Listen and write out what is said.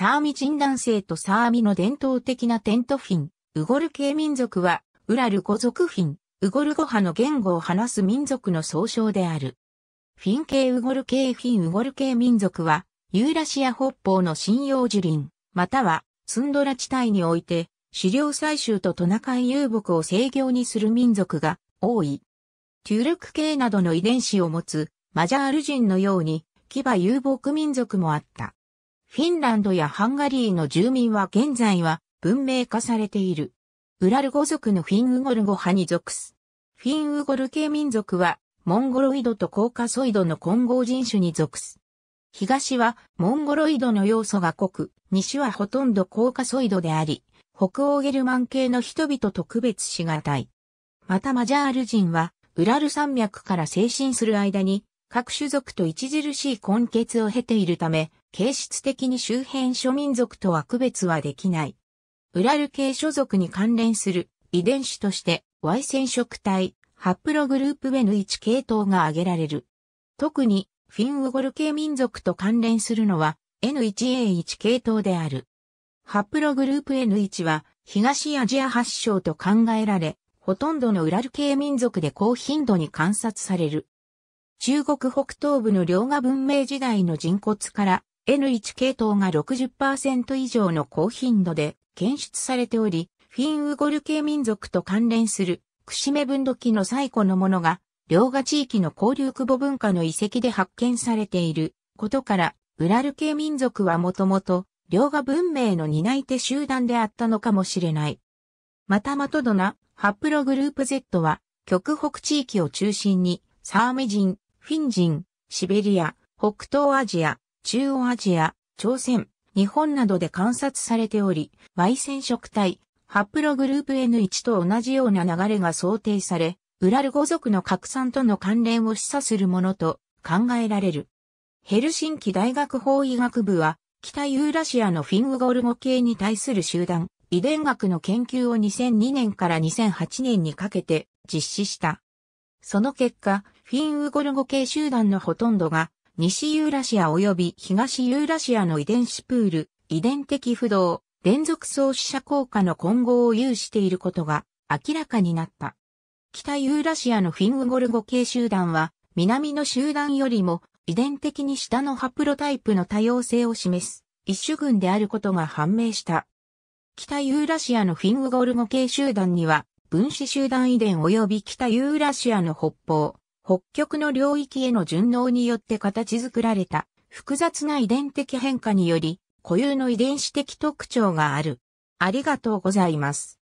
サーミ人男性とサーミの伝統的なテントフィン、ウゴル系民族は、ウラル語族フィン、ウゴル語派の言語を話す民族の総称である。フィン系ウゴル系フィンウゴル系民族は、ユーラシア北方の針葉樹林、またはツンドラ地帯において、狩猟採集とトナカイ遊牧を制御にする民族が多い。トゥルク系などの遺伝子を持つマジャール人のように、騎馬遊牧民族もあった。フィンランドやハンガリーの住民は現在は文明化されている。ウラル語族のフィンウゴル語派に属す。フィンウゴル系民族は、モンゴロイドとコーカソイドの混合人種に属す。東はモンゴロイドの要素が濃く、西はほとんどコーカソイドであり、北欧ゲルマン系の人々と区別しがたい。またマジャール人は、ウラル山脈から精神する間に、各種族と著しい根結を経ているため、形質的に周辺諸民族とは区別はできない。ウラル系諸族に関連する遺伝子として Y 染色体、ハプログループ N1 系統が挙げられる。特にフィンウゴル系民族と関連するのは N1A1 系統である。ハプログループ N1 は東アジア発祥と考えられ、ほとんどのウラル系民族で高頻度に観察される。中国北東部の両河文明時代の人骨から N1 系統が60%以上の高頻度で検出されており、フィンウゴル系民族と関連する、串目分土器の最古のものが、両河地域の交流久保文化の遺跡で発見されていることから、ウラル系民族はもともと、両河文明の担い手集団であったのかもしれない。またマトドナ、ハプログループ Z は、極北地域を中心に、サーメ人、フィン人、シベリア、北東アジア、中央アジア、朝鮮、日本などで観察されており、Y 染色体、ハプログループ N1 と同じような流れが想定され、ウラル語族の拡散との関連を示唆するものと考えられる。ヘルシンキ大学法医学部は、北ユーラシアのフィンウゴル語系に対する集団、遺伝学の研究を2002年から2008年にかけて実施した。その結果、フィンウゴル語系集団のほとんどが、西ユーラシア及び東ユーラシアの遺伝子プール、遺伝的不動、連続創始者効果の混合を有していることが明らかになった。北ユーラシアのフィンウゴル語系集団は、南の集団よりも遺伝的に下のハプロタイプの多様性を示す一種群であることが判明した。北ユーラシアのフィンウゴル語系集団には、分子集団遺伝及び北ユーラシアの北方、北極の領域への順応によって形作られた複雑な遺伝的変化により固有の遺伝子的特徴がある。ありがとうございます。